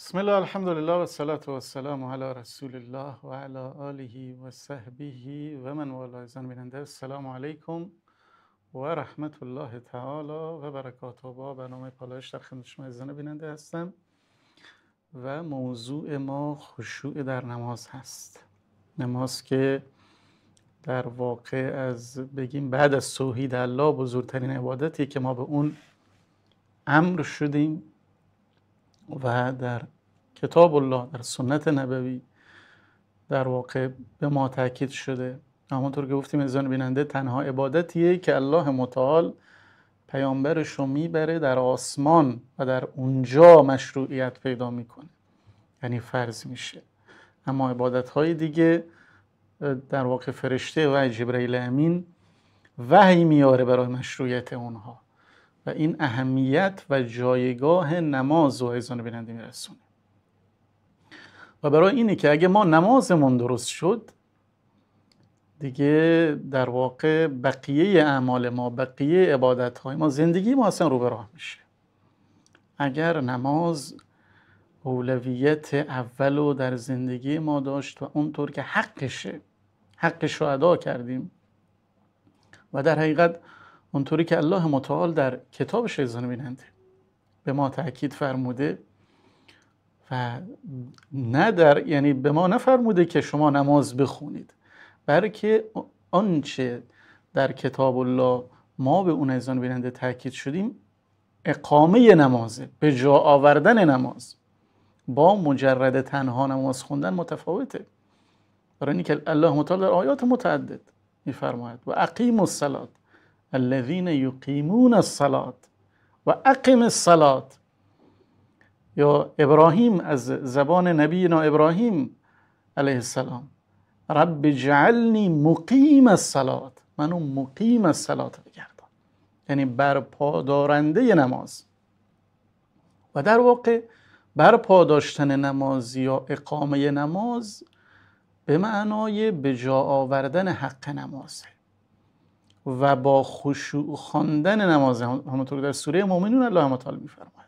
بسم الله الحمد لله والصلاة والسلام على رسول الله و علی آله و صحبه و من الله زن بیننده السلام علیکم و رحمت الله تعالی و برکات با برنامه پالایش در خدمت شما زن بیننده هستم و موضوع ما خشوع در نماز هست نماز که در واقع از بگیم بعد از توحید الله بزرگترین عبادتی که ما به اون امر شدیم و در کتاب الله در سنت نبوی در واقع به ما تاکید شده همانطور که گفتیم ازان بیننده تنها عبادتیه که الله متعال پیامبرش رو میبره در آسمان و در اونجا مشروعیت پیدا میکنه یعنی فرض میشه اما عبادت های دیگه در واقع فرشته و جبرئیل امین وحی میاره برای مشروعیت اونها و این اهمیت و جایگاه نماز و ایزان بیننده میرسونه و برای اینه که اگه ما نمازمون درست شد دیگه در واقع بقیه اعمال ما بقیه عبادت های ما زندگی ما اصلا رو راه میشه اگر نماز اولویت اول در زندگی ما داشت و اونطور که حقشه حقش رو ادا کردیم و در حقیقت اونطوری که الله متعال در کتابش ازان بیننده به ما تاکید فرموده و نه در یعنی به ما نفرموده که شما نماز بخونید بلکه آنچه در کتاب الله ما به اون ازان بیننده تاکید شدیم اقامه نمازه به جا آوردن نماز با مجرد تنها نماز خوندن متفاوته برای اینکه الله متعال در آیات متعدد میفرماید و اقیم الصلات الذین یقیمون الصلات و اقیم الصلات یا ابراهیم از زبان نبینا ابراهیم علیه السلام رب جعلنی مقیم الصلاة منو مقیم الصلات بگردان یعنی برپادارنده نماز و در واقع برپا داشتن نماز یا اقامه نماز به معنای به جا آوردن حق نمازه و با خشوع خواندن نماز همونطور در سوره مؤمنون الله تعالی میفرماید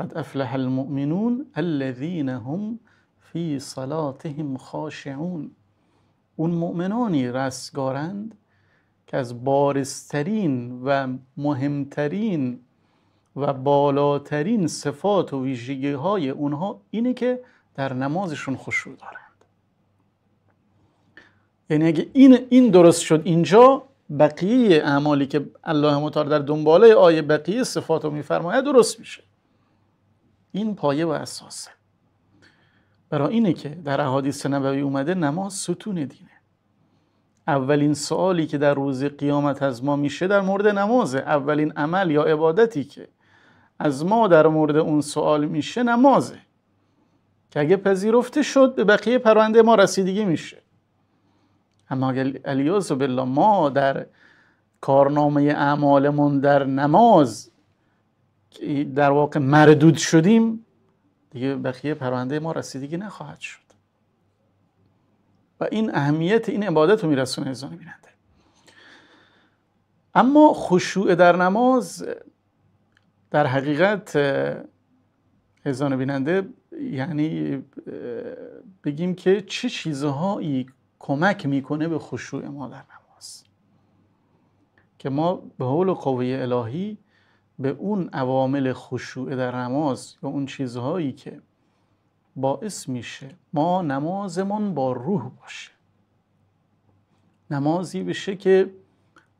قد افلح المؤمنون الذين هم فی صلاتهم خاشعون اون مؤمنانی رستگارند که از بارسترین و مهمترین و بالاترین صفات و ویژگی های اونها اینه که در نمازشون خشوع دارند یعنی اگه این, این درست شد اینجا بقیه اعمالی که الله متعال در دنباله آیه بقیه صفات رو میفرماید درست میشه این پایه و اساسه برای اینه که در احادیث نبوی اومده نماز ستون دینه اولین سوالی که در روز قیامت از ما میشه در مورد نمازه اولین عمل یا عبادتی که از ما در مورد اون سوال میشه نمازه که اگه پذیرفته شد به بقیه پرونده ما رسیدگی میشه اما اگر بالله ما در کارنامه اعمالمون در نماز در واقع مردود شدیم دیگه بخیه پرونده ما رسیدگی نخواهد شد و این اهمیت این عبادت رو میرسونه ازان بیننده اما خشوع در نماز در حقیقت ازان بیننده یعنی بگیم که چه چیزهایی کمک میکنه به خشوع ما در نماز که ما به حول قوه الهی به اون عوامل خشوع در نماز یا اون چیزهایی که باعث میشه ما نمازمان با روح باشه نمازی بشه که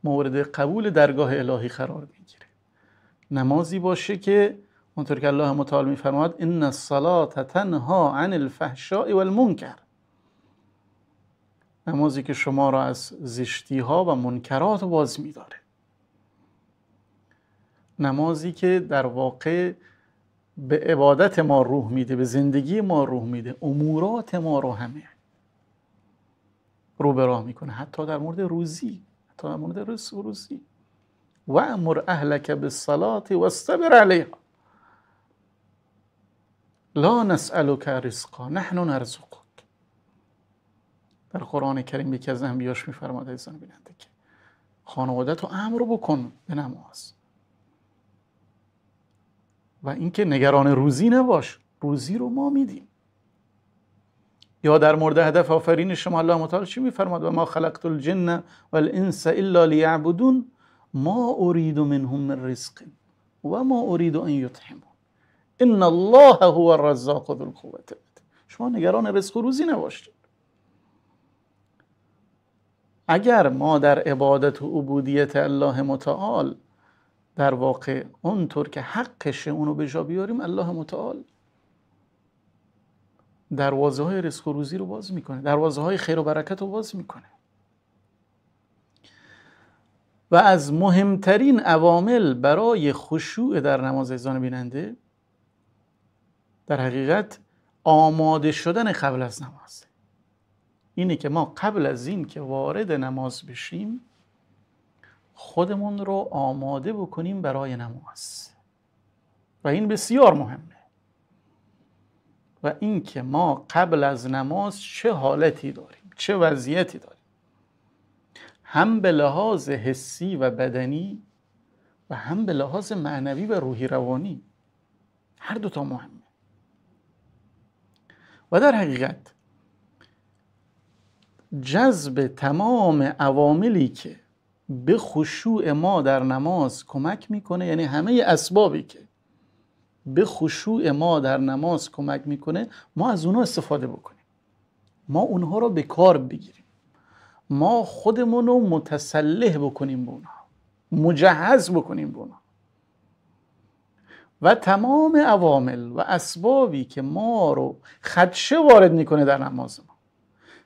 مورد قبول درگاه الهی قرار میگیره نمازی باشه که اونطور که الله متعال میفرماد ان الصلاه تنها عن الفحشاء والمنکر نمازی که شما را از زشتی ها و منکرات باز میداره نمازی که در واقع به عبادت ما روح میده به زندگی ما روح میده امورات ما رو همه رو به راه میکنه حتی در مورد روزی حتی در مورد رس و روزی و امر اهلک و واستبر علیها لا نسألک رزقا نحن نرزقك در قرآن کریم یکی از انبیاش میفرماد ایزان بیننده که خانواده تو امر بکن به نماز و اینکه نگران روزی نباش روزی رو ما میدیم یا در مورد هدف آفرین شما الله متعال چی میفرماد و ما خلقت الجن والانس الا لیعبدون ما ارید منهم من رزق و ما ارید ان یطعمون ان الله هو الرزاق ذو القوه شما نگران رزق و روزی نباشید اگر ما در عبادت و عبودیت الله متعال در واقع اونطور که حقش اونو به جا بیاریم الله متعال دروازه های رزق و روزی رو باز میکنه دروازه های خیر و برکت رو باز میکنه و از مهمترین عوامل برای خشوع در نماز ایزان بیننده در حقیقت آماده شدن قبل از نماز. اینه که ما قبل از این که وارد نماز بشیم خودمون رو آماده بکنیم برای نماز و این بسیار مهمه و اینکه ما قبل از نماز چه حالتی داریم چه وضعیتی داریم هم به لحاظ حسی و بدنی و هم به لحاظ معنوی و روحی روانی هر دوتا مهمه و در حقیقت جذب تمام عواملی که به خشوع ما در نماز کمک میکنه یعنی همه اسبابی که به خشوع ما در نماز کمک میکنه ما از اونها استفاده بکنیم ما اونها رو به کار بگیریم ما خودمون رو متسلح بکنیم به اونها مجهز بکنیم به اونها و تمام عوامل و اسبابی که ما رو خدشه وارد میکنه در نماز ما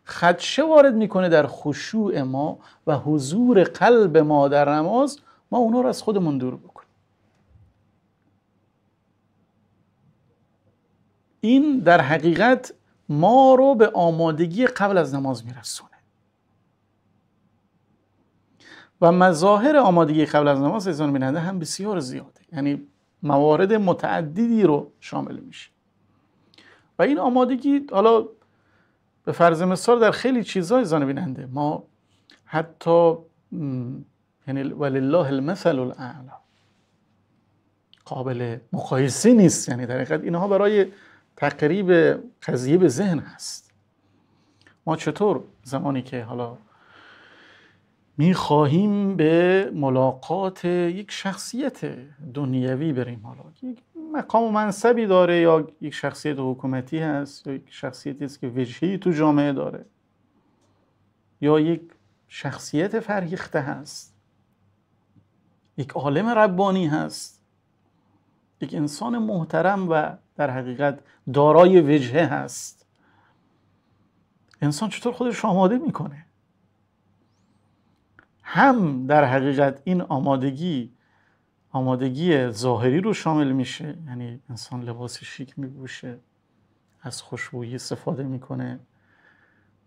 خدشه وارد میکنه در خشوع ما و حضور قلب ما در نماز ما اونا رو از خودمون دور بکنیم این در حقیقت ما رو به آمادگی قبل از نماز میرسونه و مظاهر آمادگی قبل از نماز ایزان بیننده هم بسیار زیاده یعنی موارد متعددی رو شامل میشه و این آمادگی حالا به فرض مثال در خیلی چیزهای زن بیننده ما حتی یعنی ولله المثل الاعلا قابل مقایسه نیست یعنی در حقیقت اینها برای تقریب قضیه به ذهن هست ما چطور زمانی که حالا می خواهیم به ملاقات یک شخصیت دنیوی بریم حالا یک مقام و منصبی داره یا یک شخصیت حکومتی هست یا یک شخصیتی است که وجهی تو جامعه داره یا یک شخصیت فرهیخته هست یک عالم ربانی هست یک انسان محترم و در حقیقت دارای وجهه هست انسان چطور خودش آماده میکنه هم در حقیقت این آمادگی آمادگی ظاهری رو شامل میشه یعنی انسان لباس شیک میبوشه از خوشبویی استفاده میکنه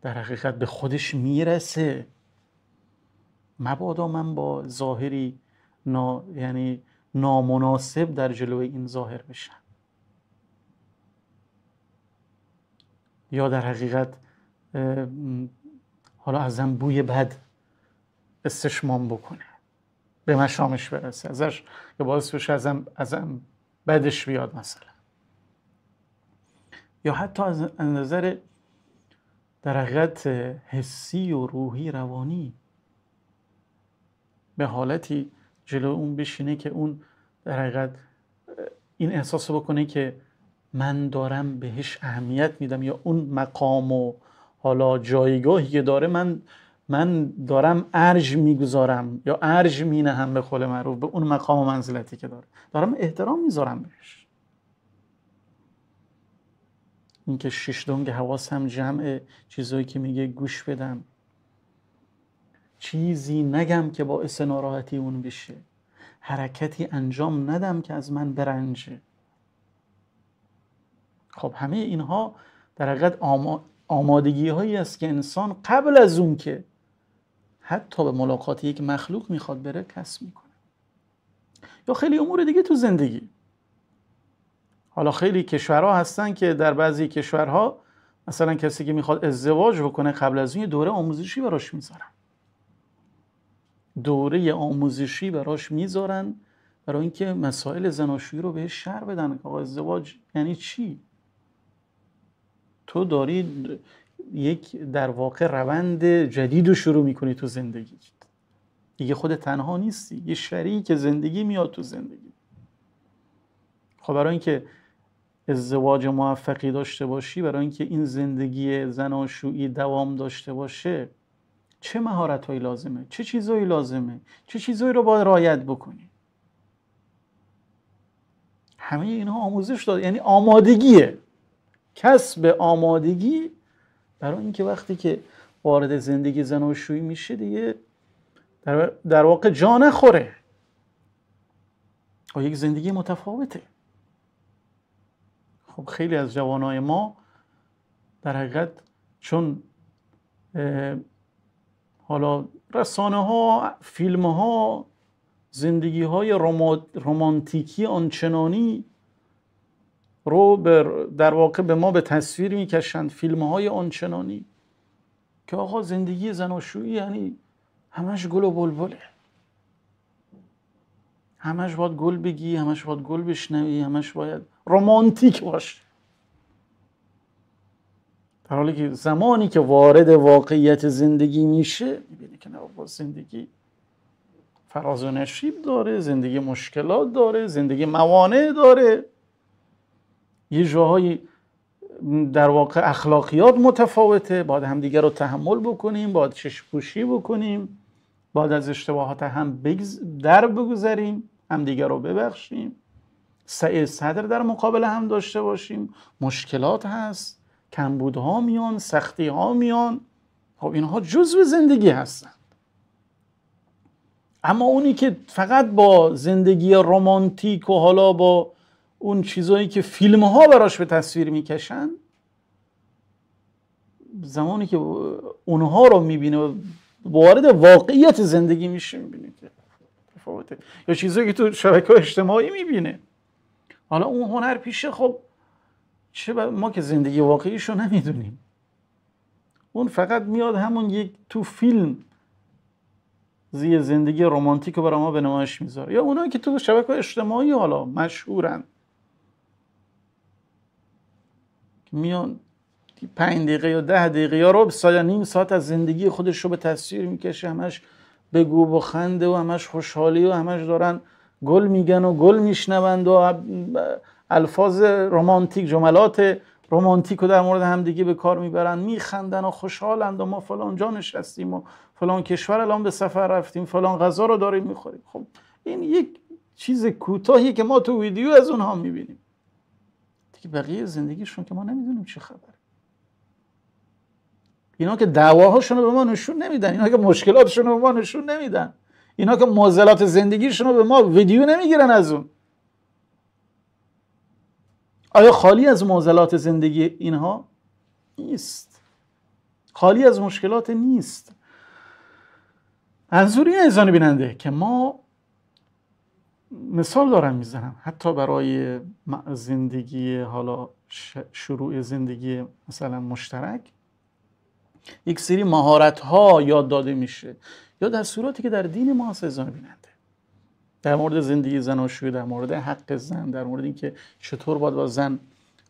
در حقیقت به خودش میرسه مبادا من با ظاهری نا... یعنی نامناسب در جلوی این ظاهر بشم یا در حقیقت حالا ازم بوی بد استشمام بکنه به مشامش برسه ازش یا باعث بشه ازم, ازم بدش بیاد مثلا یا حتی از نظر در حقیقت حسی و روحی روانی به حالتی جلو اون بشینه که اون در حقیقت این احساس بکنه که من دارم بهش اهمیت میدم یا اون مقام و حالا جایگاهی که داره من من دارم ارج میگذارم یا ارج مینهم به قول معروف به اون مقام و منزلتی که داره دارم احترام میذارم بهش اینکه شش دنگ حواسم جمع چیزایی که میگه گوش بدم چیزی نگم که باعث ناراحتی اون بشه حرکتی انجام ندم که از من برنجه خب همه اینها در حقیقت آما... آمادگی هایی است که انسان قبل از اون که حتی به ملاقات یک مخلوق میخواد بره کسب میکنه یا خیلی امور دیگه تو زندگی حالا خیلی کشورها هستن که در بعضی کشورها مثلا کسی که میخواد ازدواج بکنه قبل از اون یه دوره آموزشی براش میذارن دوره آموزشی براش میذارن برای اینکه مسائل زناشویی رو بهش شر بدن آقا ازدواج یعنی چی تو داری یک در واقع روند جدید رو شروع میکنی تو زندگی دیگه خود تنها نیستی یه شریک زندگی میاد تو زندگی خب برای اینکه ازدواج موفقی داشته باشی برای اینکه این زندگی زناشویی دوام داشته باشه چه مهارتهایی لازمه چه چیزهایی لازمه چه چیزهایی رو باید رعایت بکنی همه اینها آموزش داد یعنی آمادگیه کسب آمادگی برای اینکه وقتی که وارد زندگی زناشویی میشه دیگه در, واقع جا نخوره و یک زندگی متفاوته خب خیلی از جوانای ما در حقیقت چون حالا رسانه ها فیلم ها زندگی های رومانتیکی آنچنانی رو در واقع به ما به تصویر میکشند فیلم های آنچنانی که آقا زندگی زناشویی یعنی همش گل و بلبله همش باید گل بگی همش باید گل بشنوی همش باید رومانتیک باشه در حالی که زمانی که وارد واقعیت زندگی میشه میبینی که نه زندگی فراز و نشیب داره زندگی مشکلات داره زندگی موانع داره یه جاهایی در واقع اخلاقیات متفاوته باید دیگر رو تحمل بکنیم باید چشپوشی بکنیم باید از اشتباهات هم در بگذاریم همدیگه رو ببخشیم سعی صدر در مقابل هم داشته باشیم مشکلات هست کمبودها میان سختی ها میان خب اینها جزو زندگی هستند اما اونی که فقط با زندگی رمانتیک و حالا با اون چیزایی که فیلم ها براش به تصویر میکشن زمانی که اونها رو میبینه و وارد واقعیت زندگی میشه میبینه که یا چیزایی که تو شبکه اجتماعی میبینه حالا اون هنر پیشه خب چه ما که زندگی واقعیشو نمیدونیم اون فقط میاد همون یک تو فیلم زی زندگی رومانتیک رو برای ما به نمایش میذاره یا اونایی که تو شبکه اجتماعی حالا مشهورن میان پنج دقیقه یا ده دقیقه یا رو ساعت یعنی نیم ساعت از زندگی خودش رو به تصویر میکشه همش بگو با و خنده و همش خوشحالی و همش دارن گل میگن و گل میشنوند و الفاظ رمانتیک جملات رمانتیک رو در مورد همدیگه به کار میبرن میخندن و خوشحالند و ما فلان جا نشستیم و فلان کشور الان به سفر رفتیم فلان غذا رو داریم میخوریم خب این یک چیز کوتاهی که ما تو ویدیو از اونها میبینیم بقیه زندگیشون که ما نمیدونیم چه خبره اینا که دعواهاشون رو به ما نشون نمیدن اینا که مشکلاتشون رو به ما نشون نمیدن اینا که معضلات زندگیشون رو به ما ویدیو نمیگیرن از اون آیا خالی از معضلات زندگی اینها نیست خالی از مشکلات نیست منظور این بیننده که ما مثال دارم میزنم حتی برای زندگی حالا شروع زندگی مثلا مشترک یک سری مهارت ها یاد داده میشه یا در صورتی که در دین ما سازمان بیننده در مورد زندگی زن زناشویی در مورد حق زن در مورد اینکه چطور باید با زن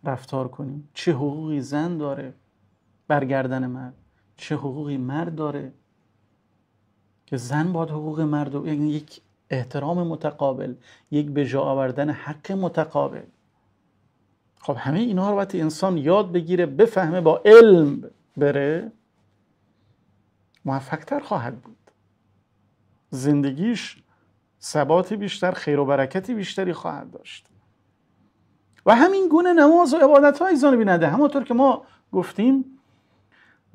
رفتار کنیم چه حقوقی زن داره برگردن مرد چه حقوقی مرد داره که زن باید حقوق مرد یعنی یک احترام متقابل یک به جا آوردن حق متقابل خب همه اینها رو باید انسان یاد بگیره بفهمه با علم بره موفقتر خواهد بود زندگیش ثبات بیشتر خیر و برکتی بیشتری خواهد داشت و همین گونه نماز و عبادت های زانبی نده که ما گفتیم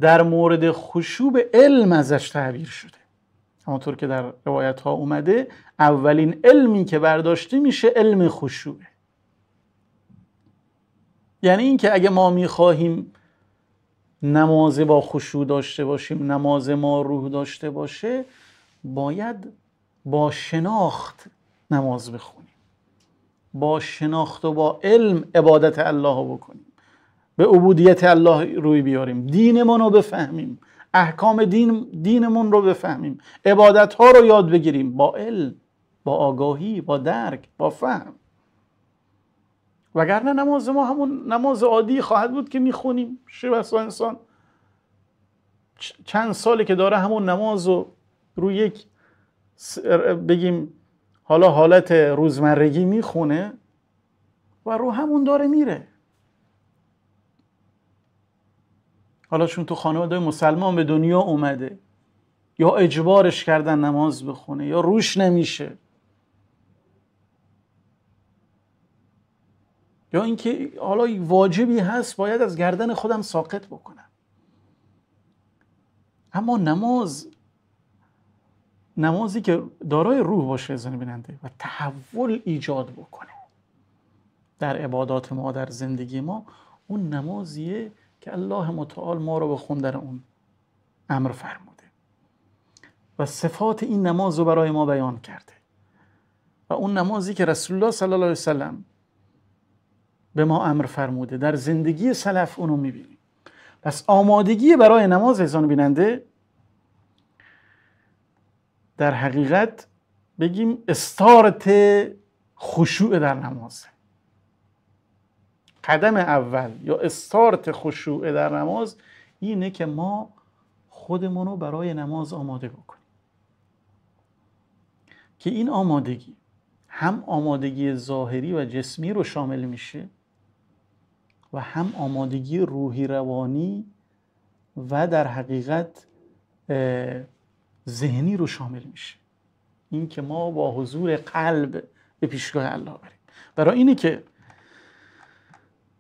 در مورد خشوب علم ازش تعبیر شده همانطور که در روایت ها اومده اولین علمی که برداشته میشه علم خشوعه یعنی اینکه اگه ما میخواهیم نماز با خشوع داشته باشیم نماز ما روح داشته باشه باید با شناخت نماز بخونیم با شناخت و با علم عبادت الله بکنیم به عبودیت الله روی بیاریم ما رو بفهمیم احکام دین دینمون رو بفهمیم عبادت ها رو یاد بگیریم با علم با آگاهی با درک با فهم وگرنه نماز ما همون نماز عادی خواهد بود که میخونیم اصلا انسان چند ساله که داره همون نماز رو روی یک بگیم حالا حالت روزمرگی میخونه و رو همون داره میره حالا چون تو خانواده مسلمان به دنیا اومده یا اجبارش کردن نماز بخونه یا روش نمیشه یا اینکه حالا واجبی هست باید از گردن خودم ساقط بکنم اما نماز نمازی که دارای روح باشه زن بیننده و تحول ایجاد بکنه در عبادات ما در زندگی ما اون نمازیه که الله متعال ما رو به خوندن اون امر فرموده و صفات این نماز رو برای ما بیان کرده و اون نمازی که رسول الله صلی الله علیه وسلم به ما امر فرموده در زندگی سلف اونو میبینیم پس آمادگی برای نماز احسان بیننده در حقیقت بگیم استارت خشوع در نمازه قدم اول یا استارت خشوع در نماز اینه که ما خودمون رو برای نماز آماده بکنیم که این آمادگی هم آمادگی ظاهری و جسمی رو شامل میشه و هم آمادگی روحی روانی و در حقیقت ذهنی رو شامل میشه این که ما با حضور قلب به پیشگاه الله بریم برای اینه که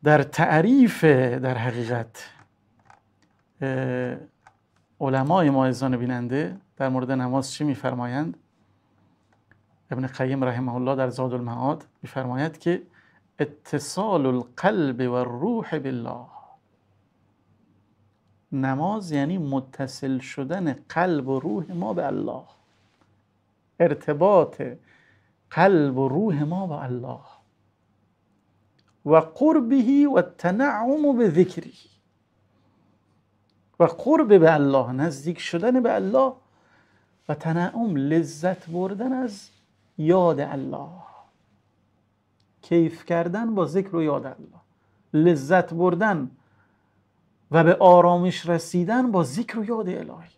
در تعریف در حقیقت علمای مایزان بیننده در مورد نماز چی میفرمایند ابن قیم رحمه الله در زاد المعاد میفرماید که اتصال القلب و روح بالله نماز یعنی متصل شدن قلب و روح ما به الله ارتباط قلب و روح ما به الله و قربه و تنعم به ذکری و قرب به الله نزدیک شدن به الله و تنعم لذت بردن از یاد الله کیف کردن با ذکر و یاد الله لذت بردن و به آرامش رسیدن با ذکر و یاد الهی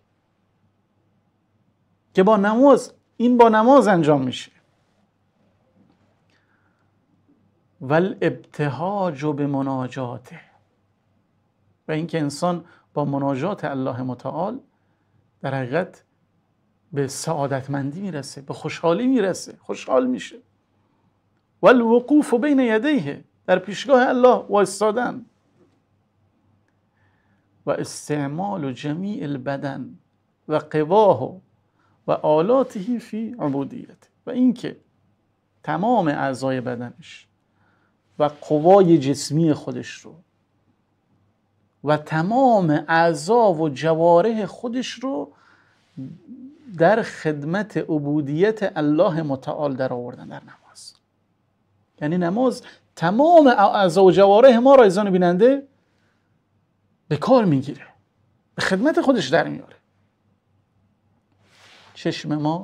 که با نماز این با نماز انجام میشه و الابتهاج به مناجاته و اینکه انسان با مناجات الله متعال در حقیقت به سعادتمندی میرسه به خوشحالی میرسه خوشحال میشه و الوقوف بین یدیه در پیشگاه الله استادن و استعمال جمیع البدن و قواه و آلاتهی فی عبودیت و اینکه تمام اعضای بدنش و قوای جسمی خودش رو و تمام اعضا و جواره خودش رو در خدمت عبودیت الله متعال در آوردن در نماز یعنی نماز تمام اعضا و جواره ما را بیننده به کار میگیره به خدمت خودش در میاره چشم ما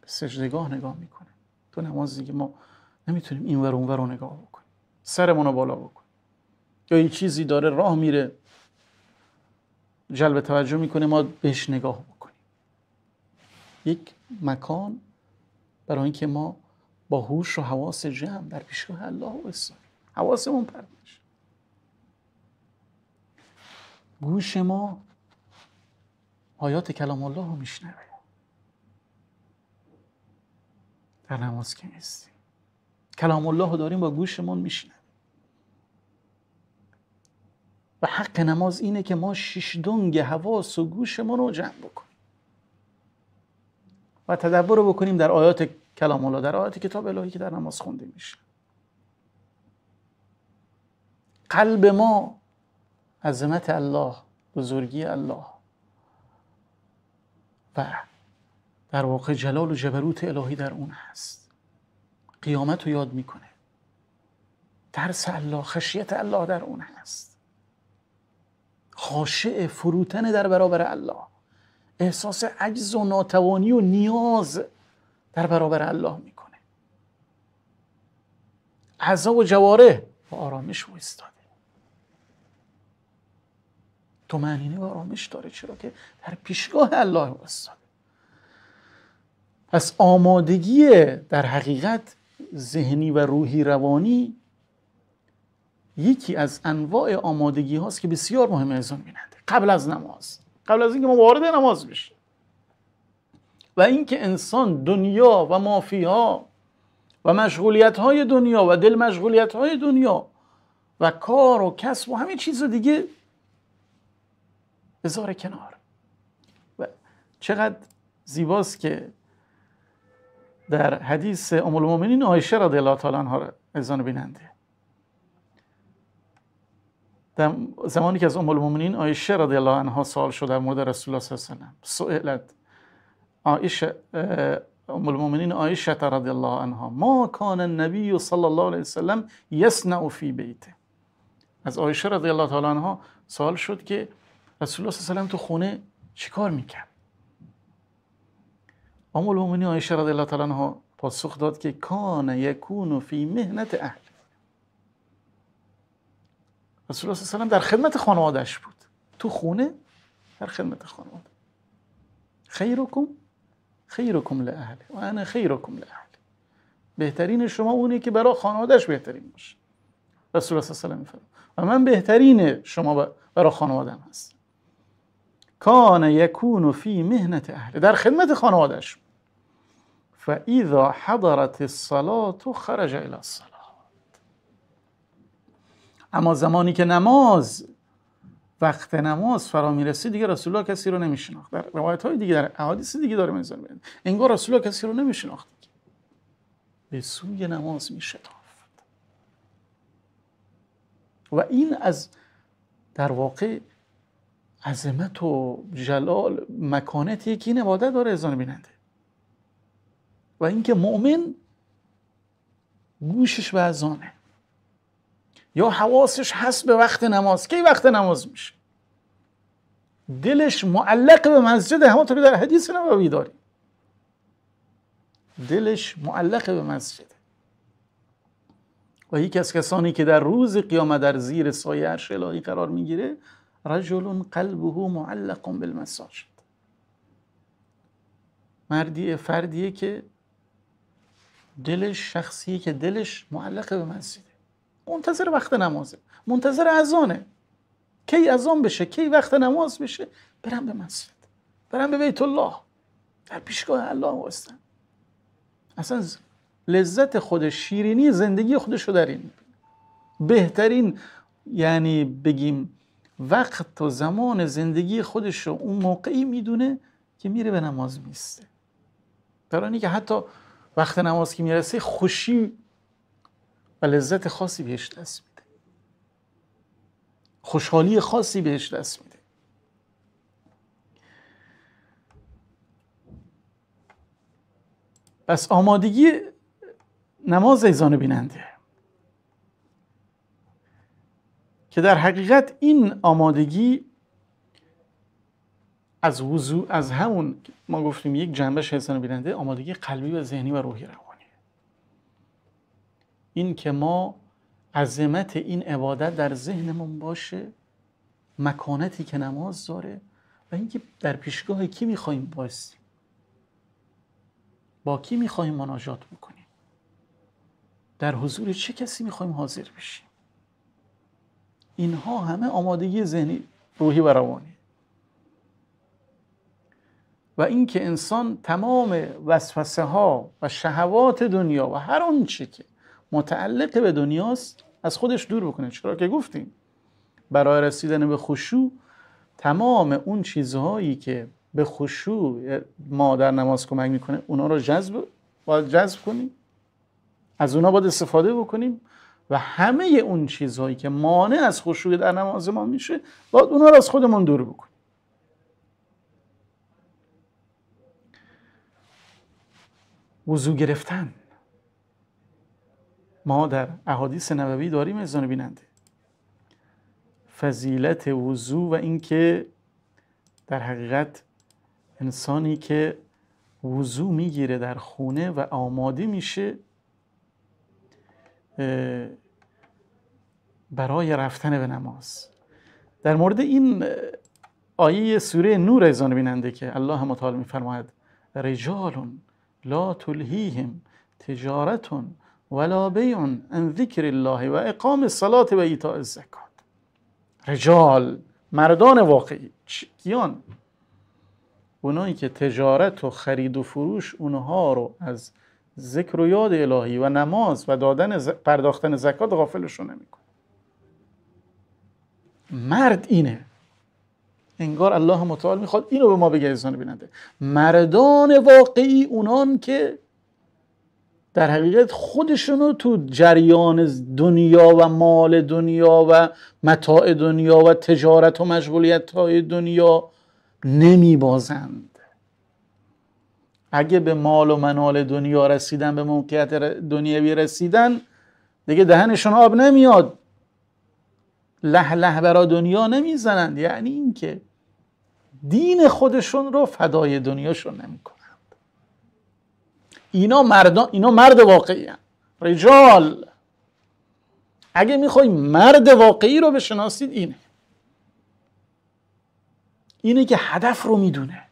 به سجدگاه نگاه میکنه تو نماز دیگه ما نمیتونیم این ور اون رو نگاه بکنیم سرمون رو بالا بکنیم یا یه چیزی داره راه میره جلب توجه میکنه ما بهش نگاه بکنیم یک مکان برای اینکه ما با هوش و حواس جمع در پیشگاه الله اسلام حواسمون پرمش گوش ما آیات کلام الله رو میشنوه در نماز که نیستیم کلام الله داریم با گوشمون میشنویم و حق نماز اینه که ما شش دنگ حواس و گوشمون رو جمع بکنیم و تدبر رو بکنیم در آیات کلام الله در آیات کتاب الهی که در نماز خونده میشه قلب ما عظمت الله بزرگی الله و در واقع جلال و جبروت الهی در اون هست قیامت رو یاد میکنه ترس الله خشیت الله در اون هست خاشع فروتن در برابر الله احساس عجز و ناتوانی و نیاز در برابر الله میکنه عزا و جواره و آرامش و استاده تو معنینه و آرامش داره چرا که در پیشگاه الله استاده پس آمادگی در حقیقت ذهنی و روحی روانی یکی از انواع آمادگی هاست که بسیار مهم از اون بیننده قبل از نماز قبل از اینکه ما وارد نماز بشیم و اینکه انسان دنیا و مافیها و مشغولیت های دنیا و دل مشغولیت های دنیا و کار و کسب و همه چیز دیگه بذاره کنار و چقدر زیباست که در حدیث ام المؤمنین عایشه رضی الله تعالی عنها ازان بیننده در زمانی که از ام المؤمنین عایشه رضی الله عنها سوال شد در مورد رسول الله صلی الله علیه و سئلت عایشه ام المؤمنین عایشه رضی الله عنها ما کان النبی صلی الله علیه و سلم یصنع فی بیته از عایشه رضی الله تعالی عنها سوال شد که رسول الله صلی الله علیه و سلم تو خونه چیکار میکرد ام المؤمنین عایشه رضی الله تعالی عنها پاسخ داد که کان یکون فی مهنت اهل رسول الله صلی در خدمت خانوادش بود تو خونه در خدمت خانواده خیرکم خیرکم لاهل و انا خیرکم لاهل بهترین شما اونی که برای خانوادهش بهترین باشه رسول الله صلی الله علیه و من بهترین شما برای خانوادم هستم کان یکون فی مهنت اهل در خدمت خانوادش فاذا حضرت الصلاه خرج الى الصلاه اما زمانی که نماز وقت نماز فرا میرسه دیگه رسول الله کسی رو نمیشناخت در روایت های دیگه در احادیث دیگه داره میزنه انگار رسول الله کسی رو نمیشناخت به سوی نماز میشتافت و این از در واقع عظمت و جلال مکانت یکی این داره اذان بیننده و اینکه مؤمن گوشش به اذانه یا حواسش هست به وقت نماز کی وقت نماز میشه دلش معلق به مسجد همونطوری که در حدیث نبوی داری دلش معلق به مسجد و یکی از کسانی که در روز قیامت در زیر سایه عرش الهی قرار میگیره رجل قلبه معلق بالمساجد مردی فردیه که دلش شخصیه که دلش معلق به مسجده منتظر وقت نمازه منتظر اذانه کی اذان بشه کی وقت نماز بشه برم به مسجد برم به بیت الله در پیشگاه الله هستن اصلا لذت خود شیرینی زندگی خودش رو در این بهترین یعنی بگیم وقت و زمان زندگی خودش رو اون موقعی میدونه که میره به نماز میسته در که حتی وقت نماز که میرسه خوشی و لذت خاصی بهش دست میده خوشحالی خاصی بهش دست میده پس آمادگی نماز ایزان بیننده که در حقیقت این آمادگی از وضوع از همون ما گفتیم یک جنبه حس بیننده آمادگی قلبی و ذهنی و روحی روانی این که ما عظمت این عبادت در ذهنمون باشه مکانتی که نماز داره و اینکه در پیشگاه کی میخواییم بایستیم با کی میخواییم مناجات بکنیم در حضور چه کسی میخواییم حاضر بشیم اینها همه آمادگی ذهنی روحی و روانی و اینکه انسان تمام وسوسه ها و شهوات دنیا و هر آنچه که متعلق به دنیاست از خودش دور بکنه چرا که گفتیم برای رسیدن به خشوع تمام اون چیزهایی که به خشوع ما در نماز کمک میکنه اونا رو جذب باید جذب کنیم از اونا باید استفاده بکنیم و همه اون چیزهایی که مانع از خشوع در نماز ما میشه باید اونها رو از خودمون دور بکنیم وضوع گرفتن ما در احادیث نبوی داریم آن بیننده فضیلت وضوع و اینکه در حقیقت انسانی که وضوع میگیره در خونه و آماده میشه برای رفتن به نماز در مورد این آیه سوره نور ایزان بیننده که الله متعال میفرماید رجال لا تلهیهم تجارت ولا بیع عن ذکر الله و اقام الصلاة و از الزکات رجال مردان واقعی کیان اونایی که تجارت و خرید و فروش اونها رو از ذکر و یاد الهی و نماز و دادن پرداختن زکات غافلشون نمیکنه مرد اینه انگار الله متعال میخواد اینو به ما بگه انسان بیننده مردان واقعی اونان که در حقیقت خودشونو تو جریان دنیا و مال دنیا و متاع دنیا و تجارت و مشغولیت های دنیا نمیبازند اگه به مال و منال دنیا رسیدن به موقعیت دنیوی رسیدن دیگه دهنشون آب نمیاد له له برا دنیا نمیزنند یعنی اینکه دین خودشون رو فدای دنیاشون نمیکنند اینا اینا مرد واقعی رجال اگه میخوای مرد واقعی رو بشناسید اینه اینه که هدف رو میدونه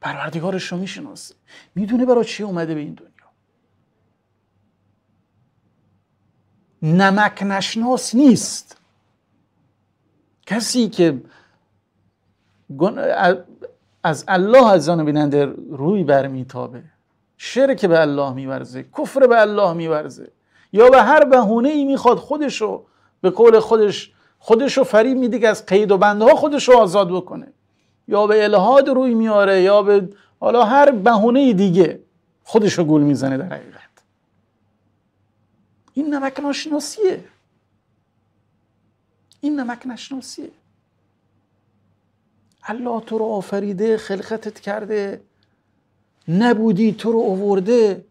پروردگارش رو میشناسه میدونه برای چی اومده به این دنیا نمک نشناس نیست کسی که از الله از آن بیننده روی برمیتابه شرک به الله میورزه کفر به الله میورزه یا به هر بهونه ای میخواد خودشو به قول خودش خودشو فریب میده که از قید و بندها خودشو آزاد بکنه یا به الهاد روی میاره یا به حالا هر بهونه دیگه خودشو گول میزنه در حقیقت این نمک ناشناسیه این نمک نشناسیه الله تو رو آفریده خلقتت کرده نبودی تو رو اوورده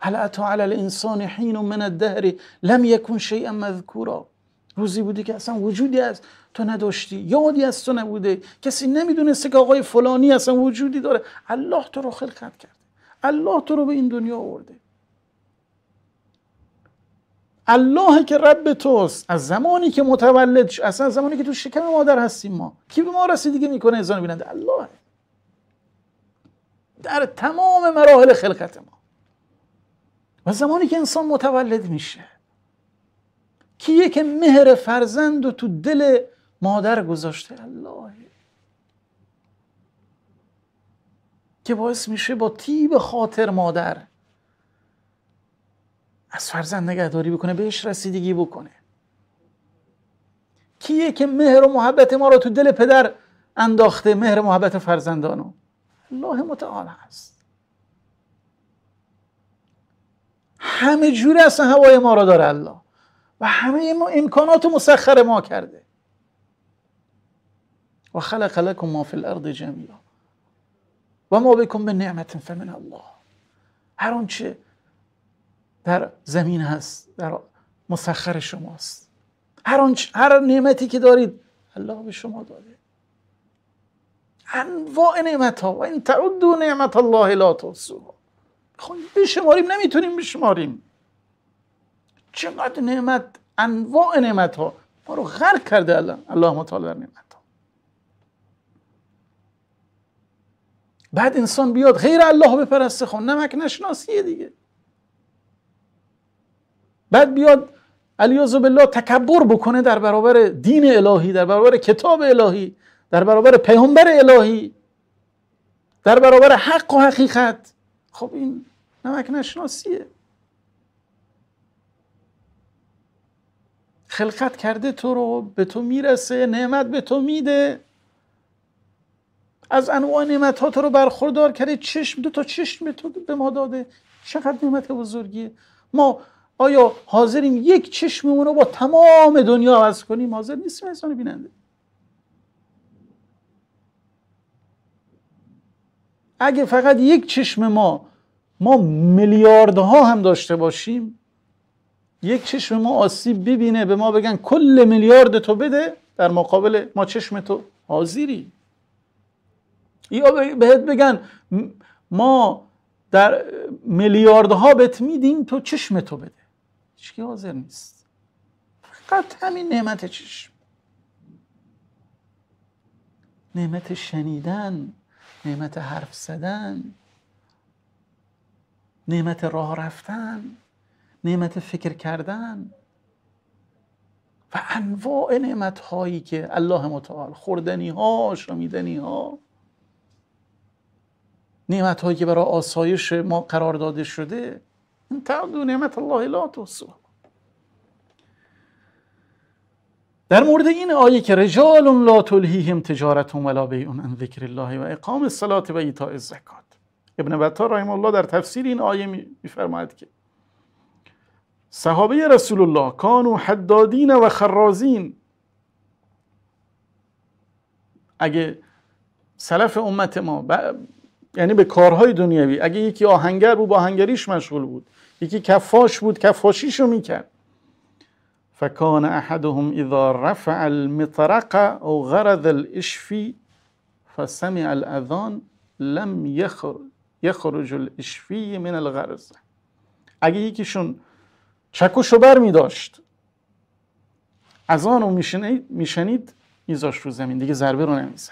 هل اتا علی الانسان حین من الدهر لم یکن شیئا مذکورا روزی بودی که اصلا وجودی از تو نداشتی یادی از تو نبوده کسی نمیدونسته که آقای فلانی اصلا وجودی داره الله تو رو خلقت کرده الله تو رو به این دنیا آورده الله که رب توست از زمانی که متولد شد اصلا از زمانی که تو شکم مادر هستیم ما کی به ما رسیدگی میکنه انسان بیننده الله در تمام مراحل خلقت ما و زمانی که انسان متولد میشه کیه که مهر فرزند و تو دل مادر گذاشته الله که باعث میشه با تیب خاطر مادر از فرزند نگهداری بکنه بهش رسیدگی بکنه کیه که مهر و محبت ما رو تو دل پدر انداخته مهر محبت فرزندانو الله متعال هست همه جوری اصلا هوای ما رو داره الله و همه ما امکانات مسخر ما کرده و خلق لکم ما فی الارض جمیعا و ما بکن به نعمت فمن الله هر چه در زمین هست در مسخر شماست هر, هر نعمتی که دارید الله به شما داده انواع نعمت ها و این تعدو نعمت الله لا تحصو خب بشماریم نمیتونیم بشماریم چقدر نعمت انواع نعمت ها ما رو غرق کرده الله الله متعال در نعمت ها بعد انسان بیاد غیر الله بپرسته خب نمک نشناسیه دیگه بعد بیاد علیاذ بالله تکبر بکنه در برابر دین الهی در برابر کتاب الهی در برابر پیامبر الهی در برابر حق و حقیقت خب این نمک نشناسیه خلقت کرده تو رو به تو میرسه نعمت به تو میده از انواع نعمت ها تو رو برخوردار کرده چشم دو تا چشم به تو به ما داده چقدر نعمت بزرگیه ما آیا حاضریم یک چشممون رو با تمام دنیا عوض کنیم حاضر نیستیم انسان بیننده اگه فقط یک چشم ما ما میلیاردها هم داشته باشیم یک چشم ما آسیب ببینه به ما بگن کل میلیارد تو بده در مقابل ما چشم تو حاضری یا بهت بگن ما در میلیاردها بهت میدیم تو چشم تو بده هیچکی حاضر نیست فقط همین نعمت چشم نعمت شنیدن نعمت حرف زدن نعمت راه رفتن نعمت فکر کردن و انواع نعمت هایی که الله متعال خوردنی ها شمیدنی ها نعمت هایی که برای آسایش ما قرار داده شده ان تعدوا نعمت الله لا در مورد این آیه که رجال لا تلهیهم تجارت ولا بیع عن ذکر الله و اقام الصلاه و ایتاء الزکات ابن بطار رحمه الله در تفسیر این آیه میفرماید که صحابه رسول الله کانو حدادین و خرازین اگه سلف امت ما یعنی به کارهای دنیوی اگه یکی آهنگر بود با آهنگریش مشغول بود یکی کفاش بود کفاشیشو میکرد فکان احدهم اذا رفع المطرق او غرض الاشفی فسمع الاذان لم یخرج الاشفی من الغرز اگه یکیشون چکشو بر می داشت از آن میشنید میذاش رو زمین دیگه ضربه رو نمیزد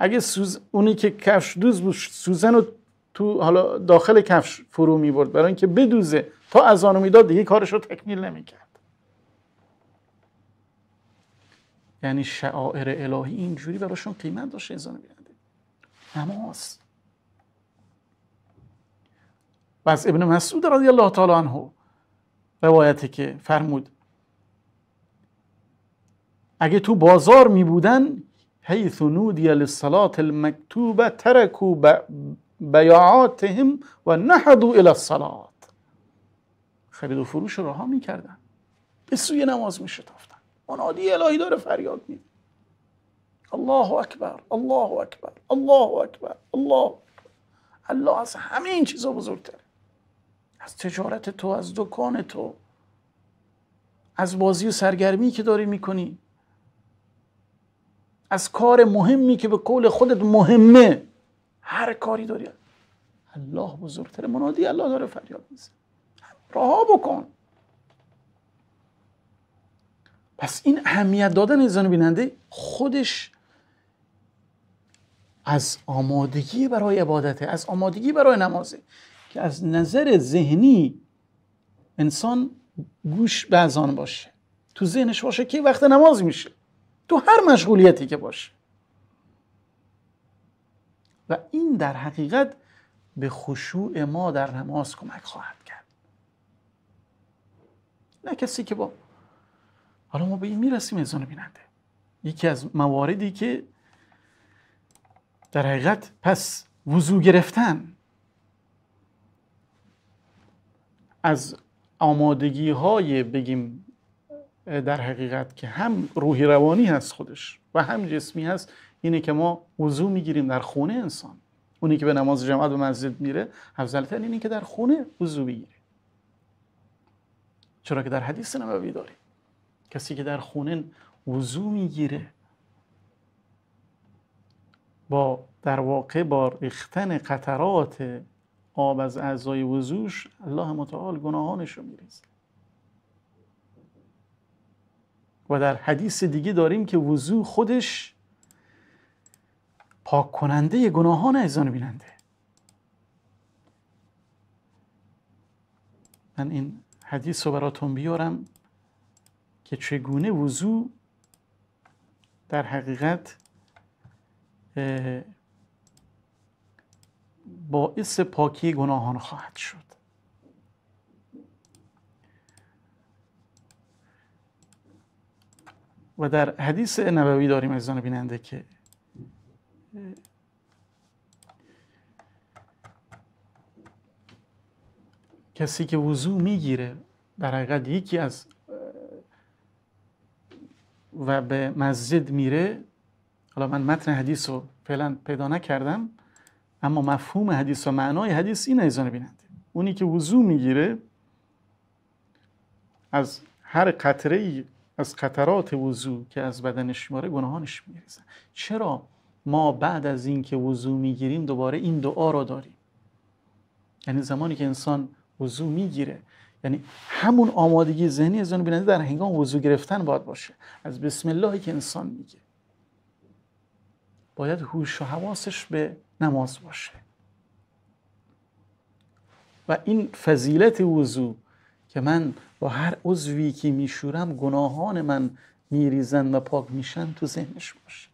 اگه سوز... اونی که کفش دوز بود سوزن رو تو حالا داخل کفش فرو می برد برای اینکه بدوزه تا از آنو میداد دیگه کارش رو تکمیل کرد یعنی شعائر الهی اینجوری براشون قیمت داشته انسان نماز و از ابن مسعود رضی الله تعالی عنه روایته که فرمود اگه تو بازار می بودن حیث نودی للصلاة المکتوبه ترکو بیعاتهم و نحدو الی الصلات خرید و فروش رو رها میکردن به سوی نماز میشتافتن منادی الهی داره فریاد می الله اکبر الله اکبر الله اکبر الله اکبر الله از همه این چیزا بزرگتره از تجارت تو از دکان تو از بازی و سرگرمی که داری میکنی از کار مهمی که به قول خودت مهمه هر کاری داری الله بزرگتر منادی الله داره فریاد میزه رها بکن پس این اهمیت دادن انسان بیننده خودش از آمادگی برای عبادته از آمادگی برای نمازه که از نظر ذهنی انسان گوش به باشه تو ذهنش باشه که وقت نماز میشه تو هر مشغولیتی که باشه و این در حقیقت به خشوع ما در نماز کمک خواهد کرد نه کسی که با حالا ما به این میرسیم ازان بیننده یکی از مواردی که در حقیقت پس وضوع گرفتن از آمادگی های بگیم در حقیقت که هم روحی روانی هست خودش و هم جسمی هست اینه که ما وضوع میگیریم در خونه انسان اونی که به نماز جماعت و مسجد میره افضل اینه که در خونه وضوع بگیره چرا که در حدیث نبوی داریم کسی که در خونه وضوع میگیره با در واقع با ریختن قطرات آب از اعضای وضوش الله متعال گناهانش رو میریزه و در حدیث دیگه داریم که وضوع خودش پاک کننده گناهان ایزان بیننده من این حدیث رو براتون بیارم که چگونه وضوع در حقیقت باعث پاکی گناهان خواهد شد و در حدیث نبوی داریم از بیننده که کسی که وضوع میگیره در حقیقت یکی از و به مسجد میره حالا من متن حدیث رو فعلا پیدا نکردم اما مفهوم حدیث و معنای حدیث این ایزان بیننده اونی که وضوع میگیره از هر قطره ای از قطرات وضوع که از بدنش میاره گناهانش میریزن چرا ما بعد از اینکه وضوع میگیریم دوباره این دعا رو داریم یعنی زمانی که انسان وضوع میگیره یعنی همون آمادگی ذهنی از بیننده در هنگام وضوع گرفتن باید باشه از بسم اللهی که انسان میگه باید هوش و حواسش به نماز باشه و این فضیلت وضوع که من با هر عضوی که میشورم گناهان من میریزن و پاک میشن تو ذهنش باشه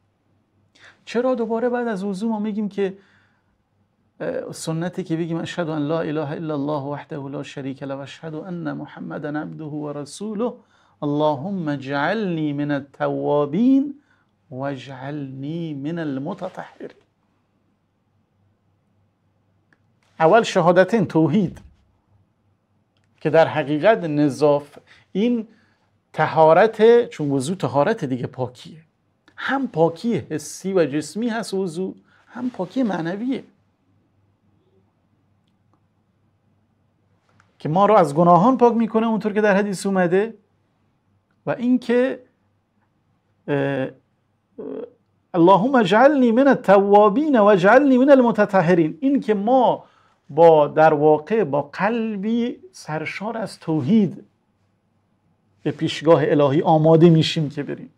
چرا دوباره بعد از وضو ما میگیم که سنتی که بگیم اشهد ان لا اله الا الله وحده لا شریک له و اشهد ان محمدا عبده و رسوله اللهم اجعلنی من التوابین و من المتطهرین اول شهادتین توحید که در حقیقت نظاف این تهارت چون وضو تهارت دیگه پاکیه هم پاکی حسی و جسمی هست وضو هم پاکی معنویه که ما رو از گناهان پاک میکنه اونطور که در حدیث اومده و اینکه اللهم اجعلنی من التوابین و اجعلنی من المتطهرین این که ما با در واقع با قلبی سرشار از توحید به پیشگاه الهی آماده میشیم که بریم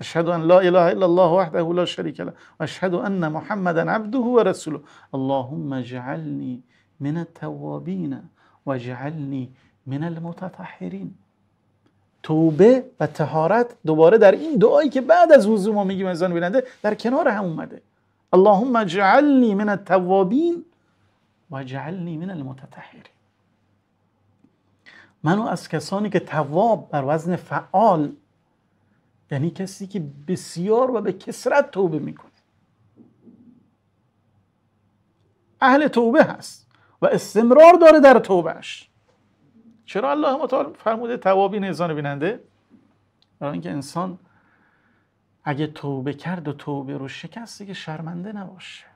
اشهد ان لا اله الا الله وحده لا شريك له واشهد ان محمدا عبده ورسوله اللهم اجعلني من التوابين واجعلني من المتطهرين توبه و تهارت دوباره در این دعایی که بعد از وضو ما میگیم از آن بیننده در کنار هم اومده اللهم اجعلنی من التوابین و من المتطهرین منو از کسانی که تواب بر وزن فعال یعنی کسی که بسیار و به کسرت توبه میکنه اهل توبه هست و استمرار داره در توبهش چرا الله متعال فرموده توابین نیزان بیننده برای اینکه انسان اگه توبه کرد و توبه رو شکست که شرمنده نباشه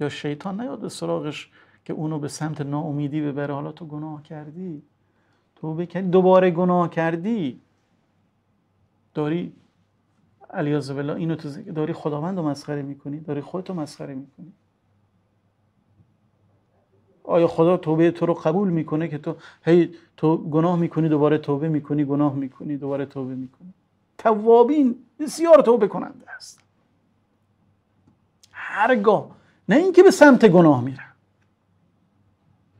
یا شیطان نیاد به سراغش که اونو به سمت ناامیدی ببره حالا تو گناه کردی توبه کردی دوباره گناه کردی داری علی اینو تو داری خداوند رو مسخره میکنی داری خودتو رو مسخره میکنی آیا خدا توبه تو رو قبول میکنه که تو هی تو گناه میکنی دوباره توبه میکنی گناه میکنی دوباره توبه میکنی توابین بسیار توبه کننده است هرگاه نه اینکه به سمت گناه میره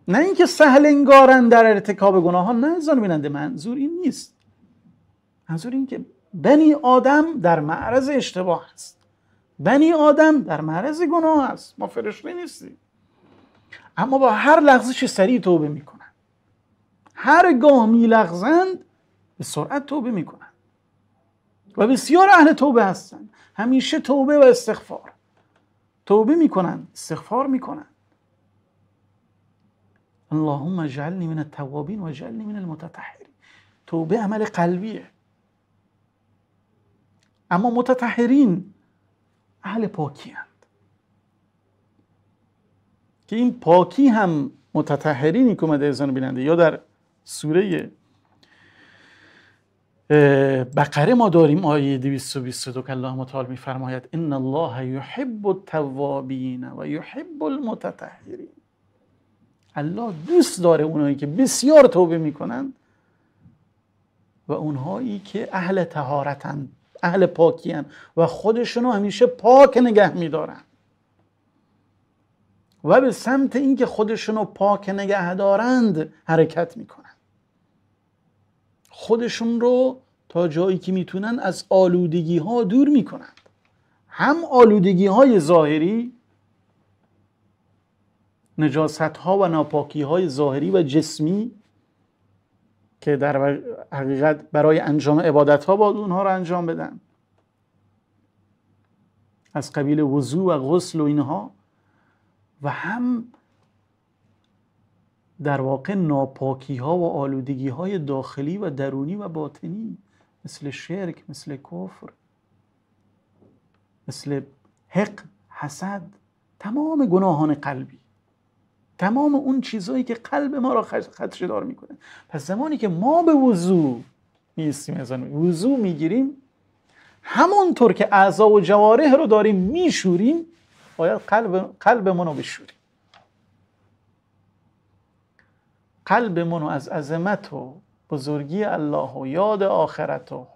نه اینکه سهل انگارن در ارتکاب ها نه زن بیننده منظور این نیست منظور این که بنی آدم در معرض اشتباه است بنی آدم در معرض گناه است ما فرشته نیستیم اما با هر لغزش سریع توبه میکنن هر گامی لغزند به سرعت توبه میکنن و بسیار اهل توبه هستند همیشه توبه و استغفار توبه میکنن استغفار میکنن اللهم اجعلنی من التوابین و اجعلنی من المتطهرین توبه عمل قلبیه اما متطهرین اهل پاکی هند. که این پاکی هم متطهرینی که اومده ازان بیننده یا در سوره بقره ما داریم آیه 222 که الله متعال میفرماید ان الله یحب التوابین و یحب المتطهرین الله دوست داره اونایی که بسیار توبه میکنند و اونهایی که اهل تهارتند اهل پاکی و خودشون رو همیشه پاک نگه میدارن و به سمت اینکه خودشون رو پاک نگه دارند حرکت میکنن خودشون رو تا جایی که میتونن از آلودگی ها دور میکنند هم آلودگی های ظاهری نجاست ها و ناپاکی های ظاهری و جسمی که در حقیقت برای انجام عبادت ها باید اونها رو انجام بدن از قبیل وضوع و غسل و اینها و هم در واقع ناپاکی ها و آلودگی های داخلی و درونی و باطنی مثل شرک مثل کفر مثل حق حسد تمام گناهان قلبی تمام اون چیزهایی که قلب ما را دار میکنه پس زمانی که ما به وضوع میستیم ازن وضوع میگیریم همونطور که اعضا و جواره رو داریم میشوریم باید قلب قلبمون رو بشوریم قلب رو از عظمت و بزرگی الله و یاد آخرت و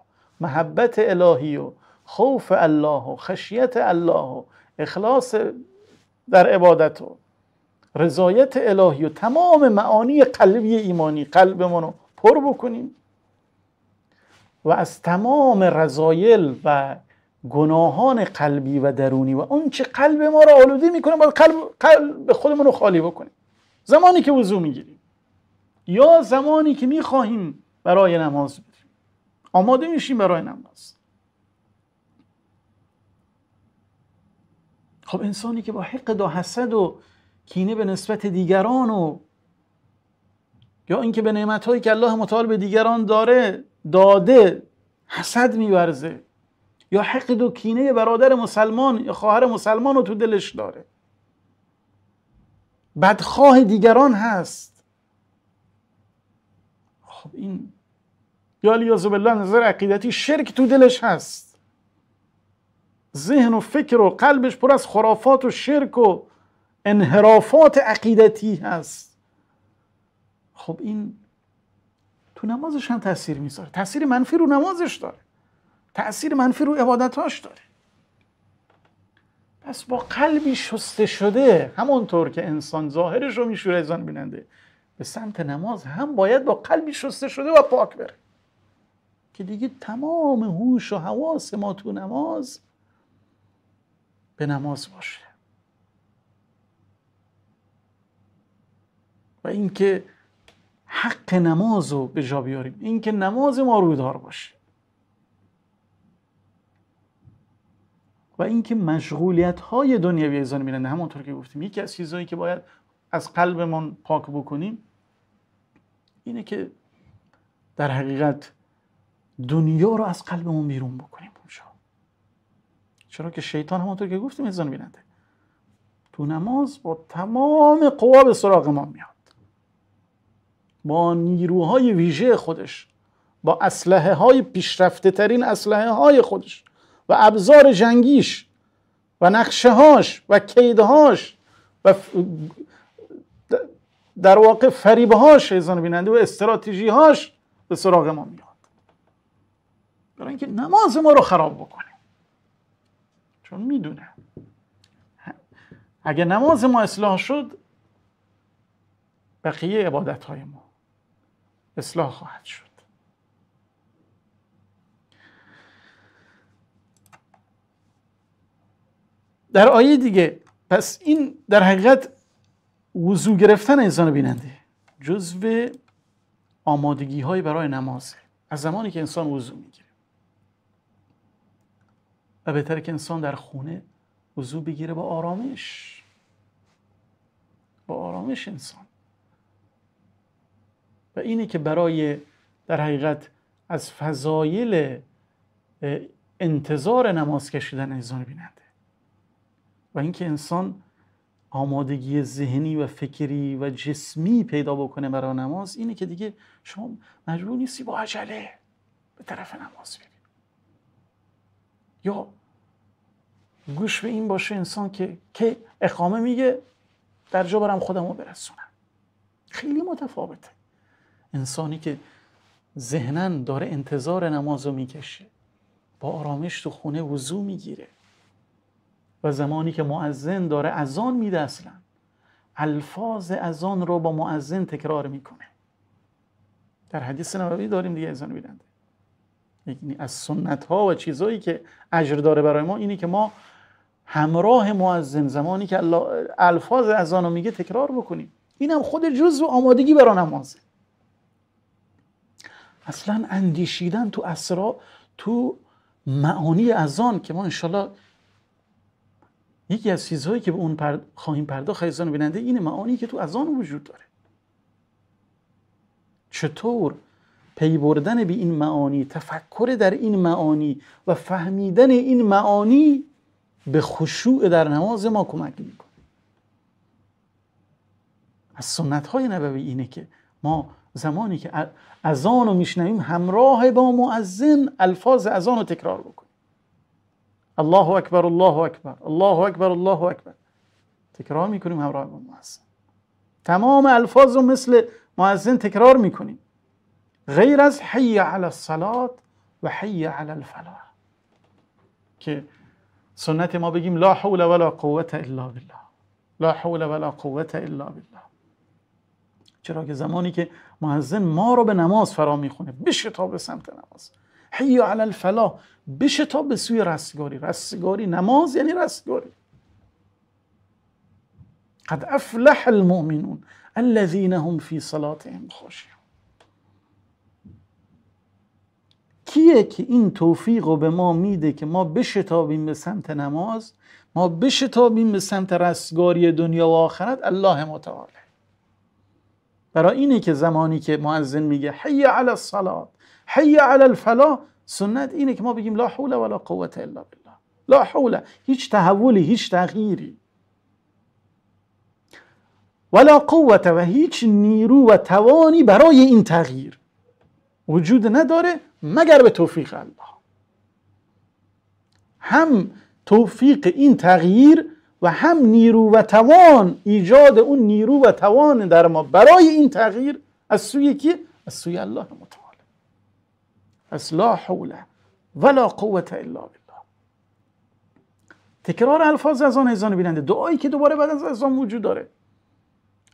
محبت الهی و خوف الله و خشیت الله و اخلاص در عبادت و رضایت الهی و تمام معانی قلبی ایمانی قلبمون رو پر بکنیم و از تمام رضایل و گناهان قلبی و درونی و اونچه قلب ما رو آلوده میکنه باید قلب, قلب خودمون رو خالی بکنیم زمانی که وضوع میگیریم یا زمانی که میخواهیم برای نماز بریم آماده میشیم برای نماز خب انسانی که با حق و حسد و کینه به نسبت دیگران و یا اینکه به نعمتهایی که الله متعال به دیگران داره داده حسد میورزه یا حقد و کینه برادر مسلمان یا خواهر مسلمان رو تو دلش داره بدخواه دیگران هست خب این یا لیاز بالله نظر عقیدتی شرک تو دلش هست ذهن و فکر و قلبش پر از خرافات و شرک و انحرافات عقیدتی هست خب این تو نمازش هم تاثیر میذاره تاثیر منفی رو نمازش داره تاثیر منفی رو عبادتاش داره پس با قلبی شسته شده همونطور که انسان ظاهرش رو میشوره ازان بیننده به سمت نماز هم باید با قلبی شسته شده و پاک بره که دیگه تمام هوش و حواس ما تو نماز به نماز باشه و اینکه حق نماز رو به جا بیاریم اینکه نماز ما رویدار باشه و اینکه مشغولیت های دنیوی ایزان میرنده همونطور که گفتیم یکی از چیزهایی که باید از قلبمان پاک بکنیم اینه که در حقیقت دنیا رو از قلبمون بیرون بکنیم اونجا چرا که شیطان همونطور که گفتیم ایزان بیننده تو نماز با تمام قوا به سراغ ما میاد با نیروهای ویژه خودش با اسلحه های پیشرفته ترین اسلحه های خودش و ابزار جنگیش و نقشه هاش و کیدهاش و در واقع فریبه هاش ایزان بیننده و استراتژی هاش به سراغ ما میاد برای اینکه نماز ما رو خراب بکنه چون میدونه اگه نماز ما اصلاح شد بقیه عبادت های ما اصلاح خواهد شد در آیه دیگه پس این در حقیقت وضوع گرفتن انسان بیننده جزو آمادگی های برای نمازه از زمانی که انسان وضوع میگیره و بهتره که انسان در خونه وضوع بگیره با آرامش با آرامش انسان و اینه که برای در حقیقت از فضایل انتظار نماز کشیدن انسان بیننده و اینکه انسان آمادگی ذهنی و فکری و جسمی پیدا بکنه برای نماز اینه که دیگه شما مجبور نیستی با عجله به طرف نماز بری یا گوش به این باشه انسان که که اقامه میگه در جا برم خودم رو برسونم خیلی متفاوته انسانی که ذهنن داره انتظار نماز رو میکشه با آرامش تو خونه وضو میگیره و زمانی که معزن داره اذان میده اصلا الفاظ ازان رو با معزن تکرار میکنه در حدیث نبوی داریم دیگه ازان بیننده یعنی از سنت ها و چیزهایی که اجر داره برای ما اینه که ما همراه معزن زمانی که الفاظ ازان رو میگه تکرار بکنیم اینم خود جزء آمادگی برای نمازه اصلا اندیشیدن تو اسرا تو معانی اذان که ما انشالله یکی از چیزهایی که به اون خواهیم پرداخت خیزان بیننده این معانی که تو اذان وجود داره چطور پی بردن به این معانی تفکر در این معانی و فهمیدن این معانی به خشوع در نماز ما کمک میکنه از سنت های نبوی اینه که ما زمانی که اذان رو میشنویم همراه با معزن الفاظ اذان رو تکرار بکنیم الله اکبر الله اکبر الله اکبر الله اکبر تکرار میکنیم همراه با معزن تمام الفاظ رو مثل معزن تکرار میکنیم غیر از حی علی الصلات و حی علی الفلاح که سنت ما بگیم لا حول ولا قوت الا بالله لا حول ولا قوت الا بالله چرا که زمانی که معزن ما رو به نماز فرا میخونه بشه تا به سمت نماز حی علی الفلاح بشه تا به سوی رستگاری رستگاری نماز یعنی رستگاری قد افلح المؤمنون الذين هم فی صلاتهم خاشعون کیه که این توفیق رو به ما میده که ما بشتابیم به سمت نماز ما بشتابیم به سمت رستگاری دنیا و آخرت الله متعالی برای اینه که زمانی که معزن میگه حی علی الصلاه حی علی الفلاح سنت اینه که ما بگیم لا حول ولا قوت الا بالله لا حول هیچ تحولی هیچ تغییری ولا قوت و هیچ نیرو و توانی برای این تغییر وجود نداره مگر به توفیق الله هم توفیق این تغییر و هم نیرو و توان ایجاد اون نیرو و توان در ما برای این تغییر از سوی کی؟ از سوی الله متعال از لا حول ولا قوت الا بالله تکرار الفاظ از آن ازان بیننده دعایی که دوباره بعد از ازان وجود داره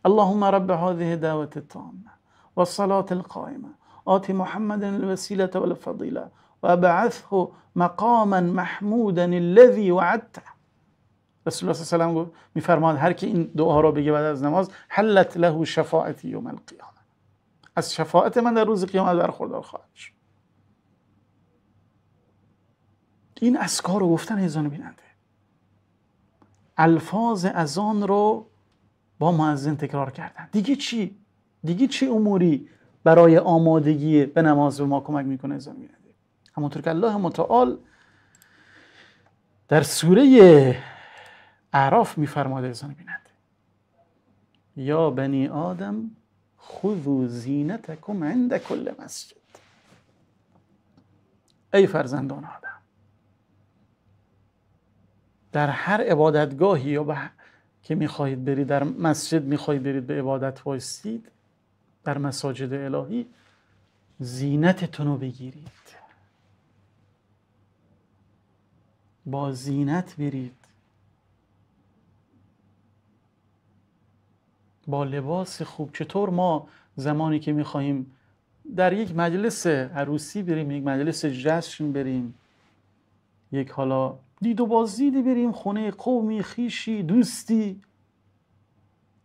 اللهم رب هذه دعوت التامه والصلاة القائمة آت محمد الوسيلة والفضيلة وابعثه مقاما محمودا الذي وعدته رسول الله صلی الله علیه و میفرماد هر که این دعا را بگه بعد از نماز حلت له شفاعتی یوم القیامه از شفاعت من در روز قیامت برخوردار خواهد شد این کار رو گفتن ایزان بیننده الفاظ از آن رو با معزن تکرار کردن دیگه چی؟ دیگه چی اموری برای آمادگی به نماز به ما کمک میکنه ایزان بیننده همونطور که الله متعال در سوره اعراف میفرماده احسان بیند یا بنی آدم و زینتکم عند کل مسجد ای فرزندان آدم در هر عبادتگاهی یا به که میخواهید برید در مسجد میخواهید برید به عبادت وایستید در مساجد الهی زینتتون رو بگیرید با زینت برید با لباس خوب چطور ما زمانی که میخواهیم در یک مجلس عروسی بریم یک مجلس جشن بریم یک حالا دید و بازدیدی بریم خونه قومی خیشی دوستی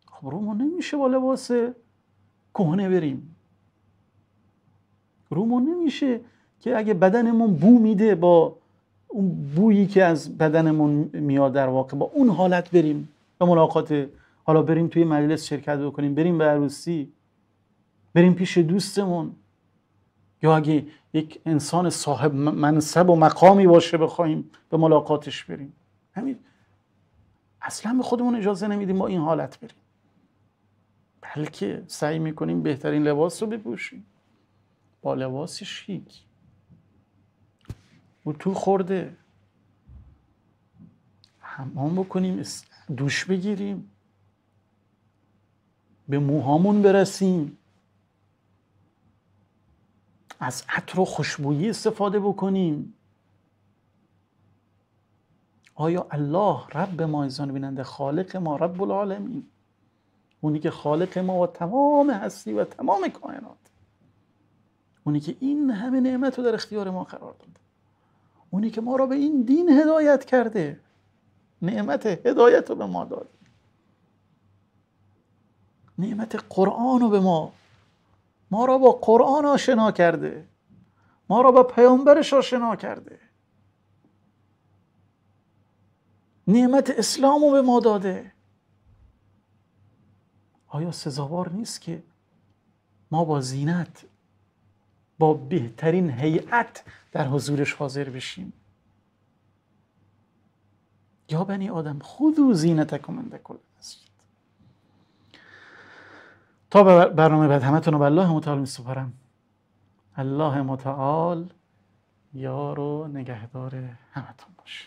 خب رو نمیشه با لباس کهنه بریم رو نمیشه که اگه بدنمون بو میده با اون بویی که از بدنمون میاد در واقع با اون حالت بریم به ملاقات حالا بریم توی مجلس شرکت بکنیم بریم به عروسی بریم پیش دوستمون یا اگه یک انسان صاحب منصب و مقامی باشه بخوایم به ملاقاتش بریم همین اصلا به خودمون اجازه نمیدیم با این حالت بریم بلکه سعی میکنیم بهترین لباس رو بپوشیم با لباس شیک و تو خورده حمام بکنیم دوش بگیریم به موهامون برسیم از عطر و خوشبویی استفاده بکنیم آیا الله رب ما ایزان بیننده خالق ما رب العالمین اونی که خالق ما و تمام هستی و تمام کائنات اونی که این همه نعمت رو در اختیار ما قرار داد اونی که ما را به این دین هدایت کرده نعمت هدایت رو به ما داد نعمت قرآن رو به ما ما را با قرآن آشنا کرده ما را با پیامبرش آشنا کرده نعمت اسلام رو به ما داده آیا سزاوار نیست که ما با زینت با بهترین هیئت در حضورش حاضر بشیم یا بنی آدم زینت زینتکم اندکل تا برنامه بعد همه رو به الله متعال میسپارم الله متعال یار و نگهدار همتون باشه